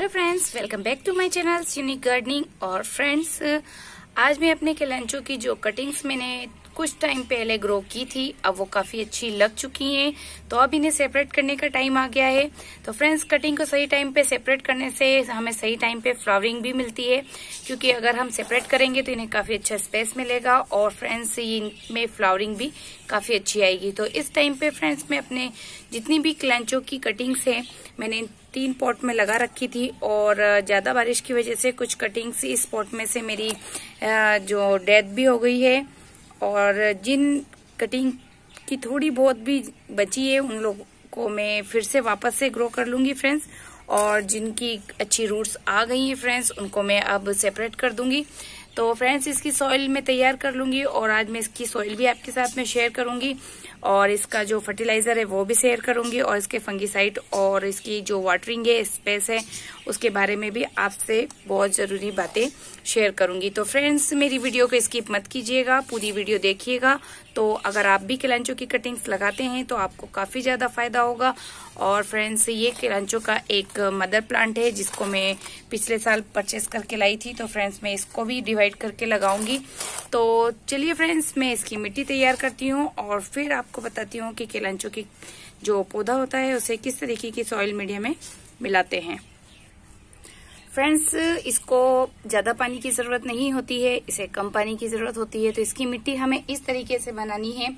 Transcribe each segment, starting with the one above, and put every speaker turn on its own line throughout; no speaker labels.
hello friends welcome back to my channel unique gardening और friends आज मैं अपने लंचों की जो कटिंग्स मैंने कुछ टाइम पहले ग्रो की थी अब वो काफी अच्छी लग चुकी हैं तो अब इन्हें सेपरेट करने का टाइम आ गया है तो फ्रेंड्स कटिंग को सही टाइम पे सेपरेट करने से हमें सही टाइम पे फ्लावरिंग भी मिलती है क्योंकि अगर हम सेपरेट करेंगे तो इन्हें काफी अच्छा स्पेस मिलेगा और फ्रेंड्स इनमें फ्लावरिंग भी काफी अच्छी आएगी तो इस टाइम पे फ्रेंड्स में अपने जितनी भी क्लैंचों की कटिंग्स है मैंने तीन पॉट में लगा रखी थी और ज़्यादा बारिश की वजह से कुछ कटिंग्स इस पॉट में से मेरी जो डेथ भी हो गई है और जिन कटिंग की थोड़ी बहुत भी बची है उन लोगों को मैं फिर से वापस से ग्रो कर लूंगी फ्रेंड्स और जिनकी अच्छी रूट्स आ गई हैं फ्रेंड्स उनको मैं अब सेपरेट कर दूंगी तो फ्रेंड्स इसकी सॉइल मैं तैयार कर लूंगी और आज मैं इसकी सॉइल भी आपके साथ में शेयर करूंगी और इसका जो फर्टिलाइजर है वो भी शेयर करूंगी और इसके फंगीसाइड और इसकी जो वाटरिंग है स्पेस है उसके बारे में भी आपसे बहुत जरूरी बातें शेयर करूंगी तो फ्रेंड्स मेरी वीडियो को स्किप मत कीजिएगा पूरी वीडियो देखिएगा तो अगर आप भी कलंचों की कटिंग्स लगाते हैं तो आपको काफी ज्यादा फायदा होगा और फ्रेंड्स ये किरांचो का एक मदर प्लांट है जिसको मैं पिछले साल परचेस करके लाई थी तो फ्रेंड्स मैं इसको भी डिवाइड करके लगाऊंगी तो चलिए फ्रेंड्स मैं इसकी मिट्टी तैयार करती हूँ और फिर आपको बताती हूँ कि किलांचो की जो पौधा होता है उसे किस तरीके की सॉइल मीडिया में मिलाते हैं फ्रेंड्स इसको ज़्यादा पानी की ज़रूरत नहीं होती है इसे कम पानी की ज़रूरत होती है तो इसकी मिट्टी हमें इस तरीके से बनानी है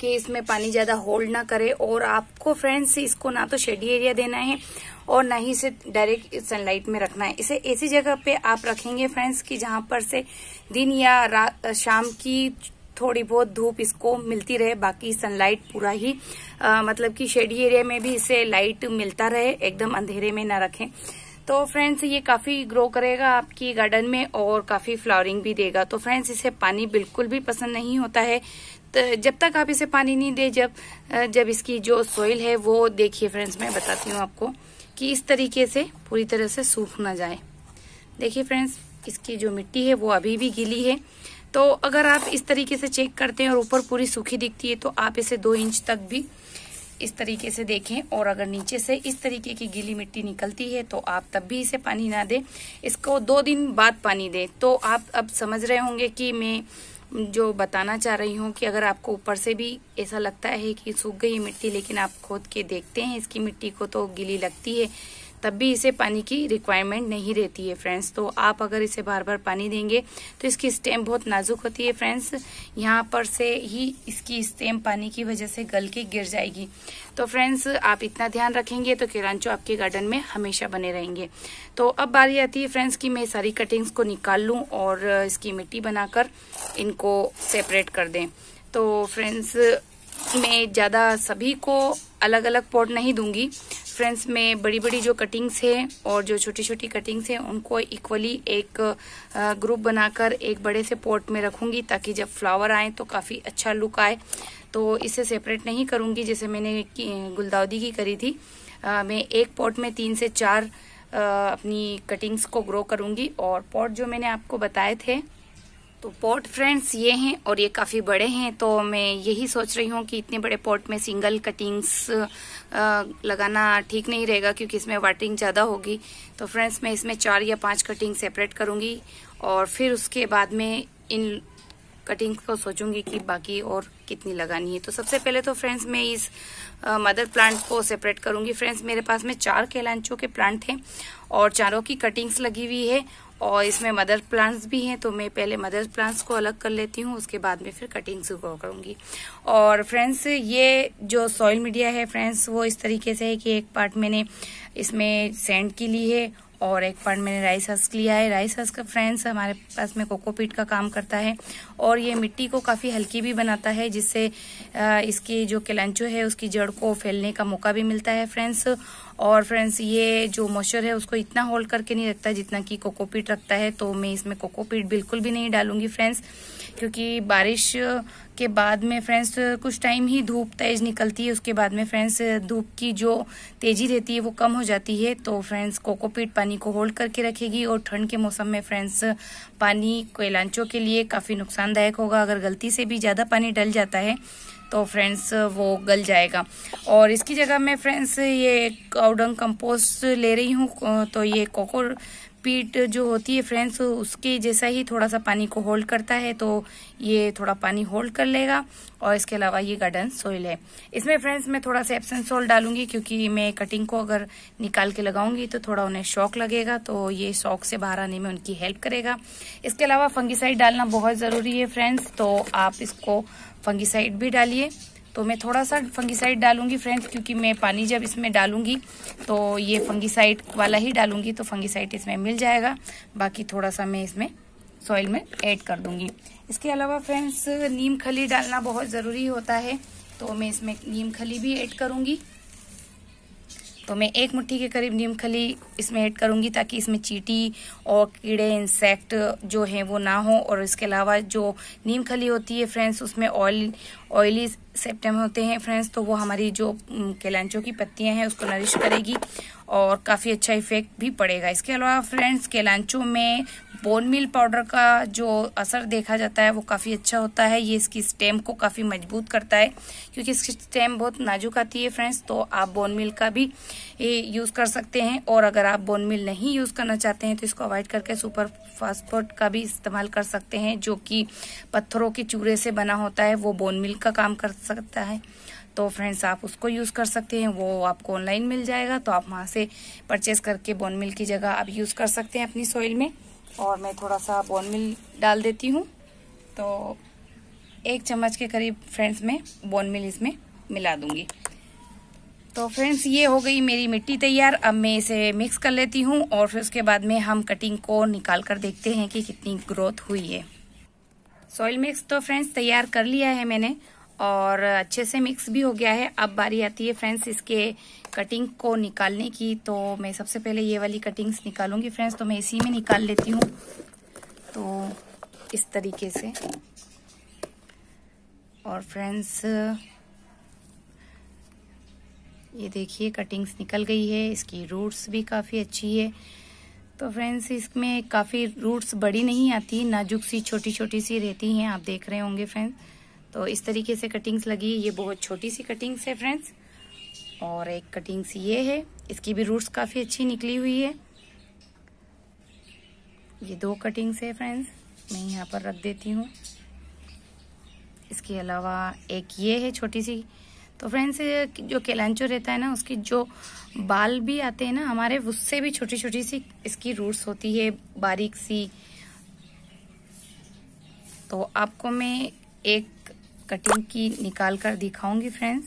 कि इसमें पानी ज़्यादा होल्ड ना करे और आपको फ्रेंड्स इसको ना तो शेडी एरिया देना है और ना ही इसे डायरेक्ट सनलाइट में रखना है इसे ऐसी जगह पे आप रखेंगे फ्रेंड्स कि जहां पर से दिन या शाम की थोड़ी बहुत धूप इसको मिलती रहे बाकी सनलाइट पूरा ही आ, मतलब कि शेडी एरिया में भी इसे लाइट मिलता रहे एकदम अंधेरे में ना रखें तो फ्रेंड्स ये काफी ग्रो करेगा आपकी गार्डन में और काफी फ्लावरिंग भी देगा तो फ्रेंड्स इसे पानी बिल्कुल भी पसंद नहीं होता है तो जब तक आप इसे पानी नहीं दे जब जब इसकी जो सॉइल है वो देखिए फ्रेंड्स मैं बताती हूँ आपको कि इस तरीके से पूरी तरह से सूख ना जाए देखिए फ्रेंड्स इसकी जो मिट्टी है वो अभी भी गीली है तो अगर आप इस तरीके से चेक करते हैं और ऊपर पूरी सूखी दिखती है तो आप इसे दो इंच तक भी इस तरीके से देखें और अगर नीचे से इस तरीके की गीली मिट्टी निकलती है तो आप तब भी इसे पानी ना दें इसको दो दिन बाद पानी दें तो आप अब समझ रहे होंगे कि मैं जो बताना चाह रही हूँ कि अगर आपको ऊपर से भी ऐसा लगता है कि सूख गई मिट्टी लेकिन आप खोद के देखते हैं इसकी मिट्टी को तो गीली लगती है तब भी इसे पानी की रिक्वायरमेंट नहीं रहती है फ्रेंड्स तो आप अगर इसे बार बार पानी देंगे तो इसकी स्टेम बहुत नाजुक होती है फ्रेंड्स यहाँ पर से ही इसकी स्टेम पानी की वजह से गल के गिर जाएगी तो फ्रेंड्स आप इतना ध्यान रखेंगे तो केरांचो आपके गार्डन में हमेशा बने रहेंगे तो अब बारी आती है फ्रेंड्स की मैं सारी कटिंग्स को निकाल लूँ और इसकी मिट्टी बनाकर इनको सेपरेट कर दें तो फ्रेंड्स मैं ज़्यादा सभी को अलग अलग पॉट नहीं दूंगी फ्रेंड्स मैं बड़ी बड़ी जो कटिंग्स हैं और जो छोटी छोटी कटिंग्स हैं उनको इक्वली एक ग्रुप बनाकर एक बड़े से पोर्ट में रखूंगी ताकि जब फ्लावर आए तो काफ़ी अच्छा लुक आए तो इसे सेपरेट नहीं करूंगी जैसे मैंने गुलदाउदी की करी थी आ, मैं एक पॉट में तीन से चार आ, अपनी कटिंग्स को ग्रो करूंगी और पॉट जो मैंने आपको बताए थे तो पॉट फ्रेंड्स ये हैं और ये काफ़ी बड़े हैं तो मैं यही सोच रही हूँ कि इतने बड़े पॉट में सिंगल कटिंग्स लगाना ठीक नहीं रहेगा क्योंकि इसमें वाटरिंग ज़्यादा होगी तो फ्रेंड्स मैं इसमें चार या पांच कटिंग सेपरेट करूंगी और फिर उसके बाद में इन कटिंग को सोचूंगी कि बाकी और कितनी लगानी है तो सबसे पहले तो फ्रेंड्स मैं इस मदर प्लांट को सेपरेट करूंगी फ्रेंड्स मेरे पास में चार केलांचो के प्लांट हैं और चारों की कटिंग्स लगी हुई है और इसमें मदर प्लांट्स भी हैं तो मैं पहले मदर प्लांट्स को अलग कर लेती हूँ उसके बाद में फिर कटिंग्स को करूंगी और फ्रेंड्स ये जो सॉइल मीडिया है फ्रेंड्स वो इस तरीके से है कि एक पार्ट मैंने इसमें सेंड की ली है और एक पॉइंट मैंने राइस हस्क लिया है राइस हस्क फ्रेंड्स हमारे पास में कोकोपीट का काम करता है और ये मिट्टी को काफ़ी हल्की भी बनाता है जिससे इसकी जो कलंचो है उसकी जड़ को फैलने का मौका भी मिलता है फ्रेंड्स और फ्रेंड्स ये जो मॉइस्चर है उसको इतना होल्ड करके नहीं रखता जितना कि कोकोपीट रखता है तो मैं इसमें कोकोपीट बिल्कुल भी नहीं डालूंगी फ्रेंड्स क्योंकि बारिश के बाद में फ्रेंड्स कुछ टाइम ही धूप तेज निकलती है उसके बाद में फ्रेंड्स धूप की जो तेजी रहती है वो कम हो जाती है तो फ्रेंड्स कोकोपीट पानी को होल्ड करके रखेगी और ठंड के मौसम में फ्रेंड्स पानी कोयलांचों के लिए काफ़ी नुकसानदायक होगा अगर गलती से भी ज़्यादा पानी डल जाता है तो फ्रेंड्स वो गल जाएगा और इसकी जगह मैं फ्रेंड्स ये काउडंग कंपोस्ट ले रही हूँ तो ये कोकोर पीट जो होती है फ्रेंड्स उसके जैसा ही थोड़ा सा पानी को होल्ड करता है तो ये थोड़ा पानी होल्ड कर लेगा और इसके अलावा ये गार्डन सोइल है इसमें फ्रेंड्स मैं थोड़ा सा एप्सन सोल डालूंगी क्योंकि मैं कटिंग को अगर निकाल के लगाऊंगी तो थोड़ा उन्हें शौक लगेगा तो ये शौक से बाहर आने में उनकी हेल्प करेगा इसके अलावा फंगिसाइड डालना बहुत ज़रूरी है फ्रेंड्स तो आप इसको फंगीसाइड भी डालिए तो मैं थोड़ा सा फंगीसाइड डालूंगी फ्रेंड्स क्योंकि मैं पानी जब इसमें डालूंगी तो ये फंगीसाइड वाला ही डालूंगी तो फंगीसाइड इसमें मिल जाएगा बाकी थोड़ा सा मैं इसमें सॉइल में ऐड कर दूंगी इसके अलावा फ्रेंड्स नीम खली डालना बहुत ज़रूरी होता है तो मैं इसमें नीम खली भी ऐड करूँगी तो मैं एक मुट्ठी के करीब नीम खली इसमें ऐड करूंगी ताकि इसमें चीटी और कीड़े इंसेक्ट जो हैं वो ना हो और इसके अलावा जो नीम खली होती है फ्रेंड्स उसमें ऑयल ऑयली सेप्टम होते हैं फ्रेंड्स तो वो हमारी जो केलांचों की पत्तियां हैं उसको नरिश करेगी और काफ़ी अच्छा इफेक्ट भी पड़ेगा इसके अलावा फ्रेंड्स केलांचो में बोन मिल पाउडर का जो असर देखा जाता है वो काफ़ी अच्छा होता है ये इसकी स्टेम को काफ़ी मजबूत करता है क्योंकि इसकी स्टेम बहुत नाजुक आती है फ्रेंड्स तो आप बोन मिल का भी यूज़ कर सकते हैं और अगर आप बोन मिल नहीं यूज़ करना चाहते हैं तो इसको अवॉइड करके सुपर फास्टफूड का भी इस्तेमाल कर सकते हैं जो कि पत्थरों के चूरे से बना होता है वो बोन मिल का काम कर सकता है तो फ्रेंड्स आप उसको यूज़ कर सकते हैं वो आपको ऑनलाइन मिल जाएगा तो आप वहाँ से परचेस करके बोन मिल की जगह आप यूज़ कर सकते हैं अपनी सॉइल में और मैं थोड़ा सा बोन मिल डाल देती हूँ तो एक चम्मच के करीब फ्रेंड्स मैं बोन मिल इसमें मिला दूँगी तो फ्रेंड्स ये हो गई मेरी मिट्टी तैयार अब मैं इसे मिक्स कर लेती हूँ और फिर उसके बाद में हम कटिंग को निकाल कर देखते हैं कि कितनी ग्रोथ हुई है सॉइल मिक्स तो फ्रेंड्स तैयार कर लिया है मैंने और अच्छे से मिक्स भी हो गया है अब बारी आती है फ्रेंड्स इसके कटिंग को निकालने की तो मैं सबसे पहले ये वाली कटिंग्स निकालूंगी फ्रेंड्स तो मैं इसी में निकाल लेती हूँ तो इस तरीके से और फ्रेंड्स ये देखिए कटिंग्स निकल गई है इसकी रूट्स भी काफ़ी अच्छी है तो फ्रेंड्स इसमें काफ़ी रूट्स बड़ी नहीं आती नाजुक सी छोटी छोटी सी रहती हैं आप देख रहे होंगे फ्रेंड्स तो इस तरीके से कटिंग्स लगी ये बहुत छोटी सी कटिंग्स है फ्रेंड्स और एक कटिंग्स ये है इसकी भी रूट्स काफ़ी अच्छी निकली हुई है ये दो कटिंग्स है फ्रेंड्स मैं यहाँ पर रख देती हूँ इसके अलावा एक ये है छोटी सी तो फ्रेंड्स जो केलांचो रहता है ना उसकी जो बाल भी आते हैं ना हमारे उससे भी छोटी छोटी सी इसकी रूट्स होती है बारीक सी तो आपको मैं एक कटिंग की निकाल कर दिखाऊंगी फ्रेंड्स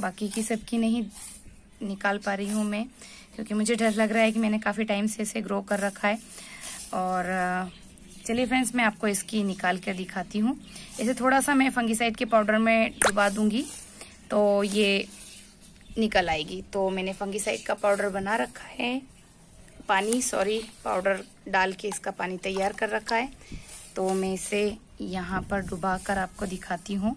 बाकी की सबकी नहीं निकाल पा रही हूँ मैं क्योंकि मुझे डर लग रहा है कि मैंने काफ़ी टाइम से इसे ग्रो कर रखा है और चलिए फ्रेंड्स मैं आपको इसकी निकाल कर दिखाती हूँ इसे थोड़ा सा मैं फंगिसाइड के पाउडर में डुबा दूंगी तो ये निकल आएगी तो मैंने फंगिसाइड का पाउडर बना रखा है पानी सॉरी पाउडर डाल के इसका पानी तैयार कर रखा है तो मैं इसे यहाँ पर डुबा कर आपको दिखाती हूँ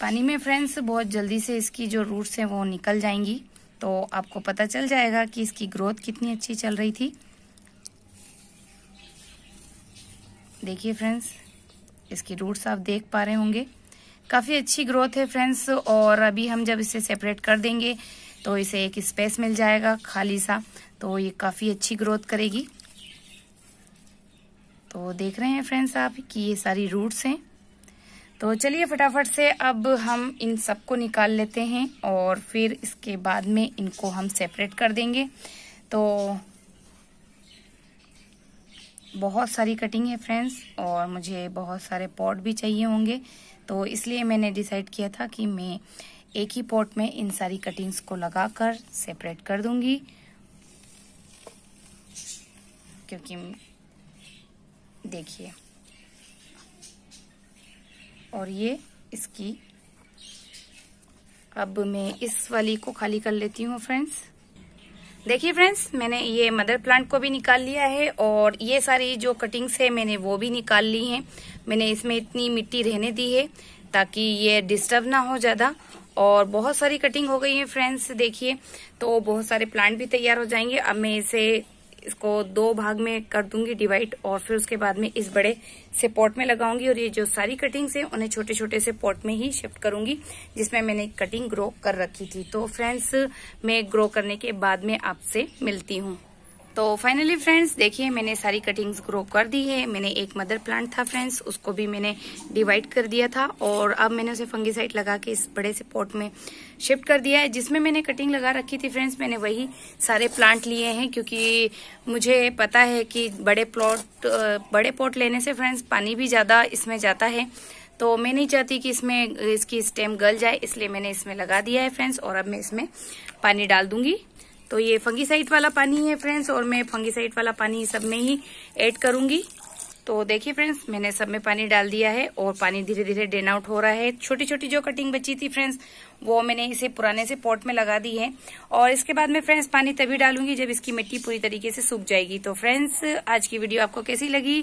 पानी में फ्रेंड्स बहुत जल्दी से इसकी जो रूट्स हैं वो निकल जाएंगी तो आपको पता चल जाएगा कि इसकी ग्रोथ कितनी अच्छी चल रही थी देखिए फ्रेंड्स इसकी रूट्स आप देख पा रहे होंगे काफ़ी अच्छी ग्रोथ है फ्रेंड्स और अभी हम जब इसे सेपरेट कर देंगे तो इसे एक स्पेस मिल जाएगा खाली सा तो ये काफ़ी अच्छी ग्रोथ करेगी तो देख रहे हैं फ्रेंड्स आप कि ये सारी रूट्स हैं तो चलिए फटाफट से अब हम इन सबको निकाल लेते हैं और फिर इसके बाद में इनको हम सेपरेट कर देंगे तो बहुत सारी कटिंग है फ्रेंड्स और मुझे बहुत सारे पॉट भी चाहिए होंगे तो इसलिए मैंने डिसाइड किया था कि मैं एक ही पॉट में इन सारी कटिंग्स को लगाकर सेपरेट कर दूंगी क्योंकि देखिए और ये इसकी अब मैं इस वाली को खाली कर लेती हूँ फ्रेंड्स देखिए फ्रेंड्स मैंने ये मदर प्लांट को भी निकाल लिया है और ये सारी जो कटिंग्स है मैंने वो भी निकाल ली हैं मैंने इसमें इतनी मिट्टी रहने दी है ताकि ये डिस्टर्ब ना हो ज़्यादा और बहुत सारी कटिंग हो गई है फ्रेंड्स देखिए तो बहुत सारे प्लांट भी तैयार हो जाएंगे अब मैं इसे इसको दो भाग में कर दूंगी डिवाइड और फिर उसके बाद में इस बड़े से पॉट में लगाऊंगी और ये जो सारी कटिंग्स है उन्हें छोटे छोटे से पॉट में ही शिफ्ट करूंगी जिसमें मैंने कटिंग ग्रो कर रखी थी तो फ्रेंड्स मैं ग्रो करने के बाद में आपसे मिलती हूँ तो फाइनली फ्रेंड्स देखिए मैंने सारी कटिंग्स ग्रो कर दी है मैंने एक मदर प्लांट था फ्रेंड्स उसको भी मैंने डिवाइड कर दिया था और अब मैंने उसे फंगीसाइड लगा के इस बड़े से पॉट में शिफ्ट कर दिया है जिसमें मैंने कटिंग लगा रखी थी फ्रेंड्स मैंने वही सारे प्लांट लिए हैं क्योंकि मुझे पता है कि बड़े प्लॉट बड़े पॉट लेने से फ्रेंड्स पानी भी ज़्यादा इसमें जाता है तो मैं नहीं चाहती कि इसमें इसकी स्टेम गल जाए इसलिए मैंने इसमें लगा दिया है फ्रेंड्स और अब मैं इसमें पानी डाल दूंगी तो ये फंगीसाइड वाला पानी है फ्रेंड्स और मैं फंगीसाइड वाला पानी सब में ही ऐड करूंगी तो देखिए फ्रेंड्स मैंने सब में पानी डाल दिया है और पानी धीरे धीरे ड्रेन आउट हो रहा है छोटी छोटी जो कटिंग बची थी फ्रेंड्स वो मैंने इसे पुराने से पॉट में लगा दी है और इसके बाद मैं फ्रेंड्स पानी तभी डालूंगी जब इसकी मिट्टी पूरी तरीके से सूख जाएगी तो फ्रेंड्स आज की वीडियो आपको कैसी लगी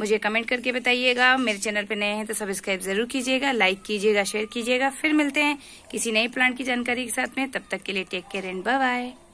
मुझे कमेंट करके बताइएगा मेरे चैनल पर नए हैं तो सब्सक्राइब जरूर कीजिएगा लाइक कीजिएगा शेयर कीजिएगा फिर मिलते हैं किसी नए प्लांट की जानकारी के साथ में तब तक के लिए टेक केयर एंड बाय